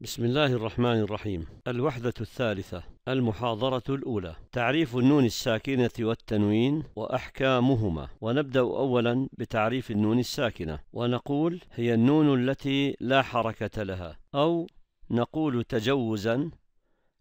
بسم الله الرحمن الرحيم الوحدة الثالثة المحاضرة الأولى تعريف النون الساكنة والتنوين وأحكامهما ونبدأ أولا بتعريف النون الساكنة ونقول هي النون التي لا حركة لها أو نقول تجوزا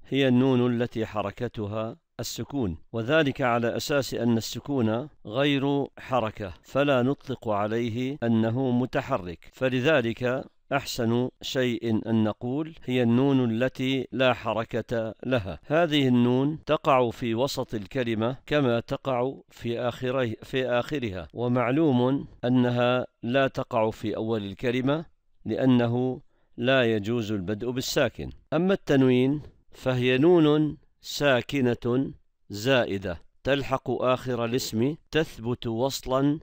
هي النون التي حركتها السكون وذلك على أساس أن السكون غير حركة فلا نطلق عليه أنه متحرك فلذلك أحسن شيء أن نقول هي النون التي لا حركة لها هذه النون تقع في وسط الكلمة كما تقع في, آخره في آخرها ومعلوم أنها لا تقع في أول الكلمة لأنه لا يجوز البدء بالساكن أما التنوين فهي نون ساكنة زائدة تلحق آخر الاسم تثبت وصلا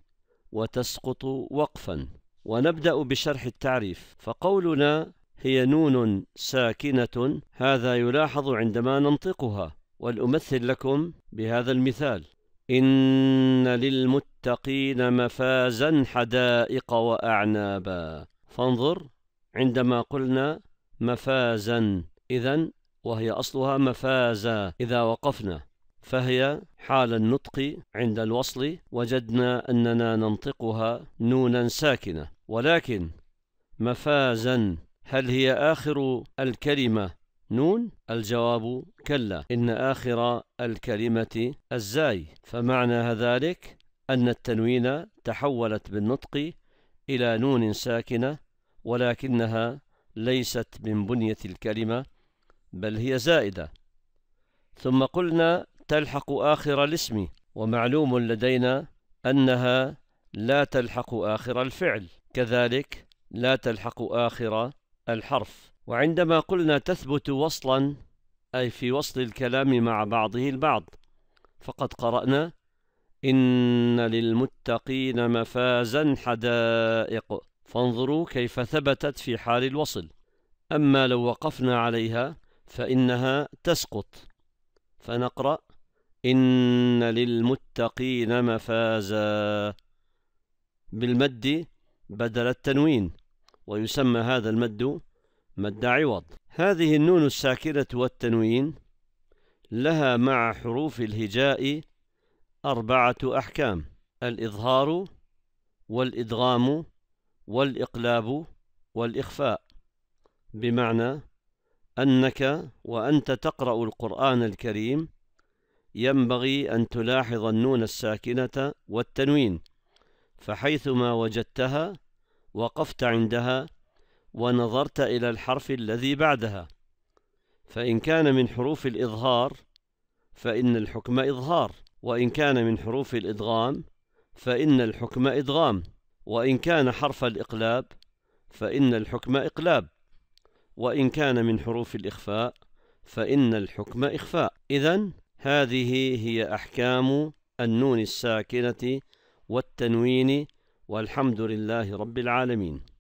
وتسقط وقفا ونبدأ بشرح التعريف فقولنا هي نون ساكنة هذا يلاحظ عندما ننطقها ولأمثل لكم بهذا المثال إن للمتقين مفازا حدائق وأعنابا فانظر عندما قلنا مفازا إذا وهي أصلها مفازا إذا وقفنا فهي حال النطق عند الوصل وجدنا أننا ننطقها نونا ساكنة ولكن مفازا هل هي آخر الكلمة نون الجواب كلا إن آخر الكلمة الزاي فمعنى ذلك أن التنوين تحولت بالنطق إلى نون ساكنة ولكنها ليست من بنية الكلمة بل هي زائدة ثم قلنا تلحق آخر الاسم ومعلوم لدينا أنها لا تلحق آخر الفعل كذلك لا تلحق آخر الحرف وعندما قلنا تثبت وصلا أي في وصل الكلام مع بعضه البعض فقد قرأنا إن للمتقين مفازا حدائق فانظروا كيف ثبتت في حال الوصل أما لو وقفنا عليها فإنها تسقط فنقرأ إن للمتقين مفازا بالمد بدل التنوين ويسمى هذا المد مد عوض هذه النون الساكنة والتنوين لها مع حروف الهجاء أربعة أحكام الإظهار والإدغام والإقلاب والإخفاء بمعنى أنك وأنت تقرأ القرآن الكريم ينبغي أن تلاحظ النون الساكنة والتنوين فحيثما وجدتها وقفت عندها ونظرت إلى الحرف الذي بعدها فإن كان من حروف الإظهار فإن الحكم إظهار وإن كان من حروف الإدغام فإن الحكم إدغام وإن كان حرف الإقلاب فإن الحكم إقلاب وإن كان من حروف الإخفاء فإن الحكم إخفاء إذن هذه هي أحكام النون الساكنة والتنوين والحمد لله رب العالمين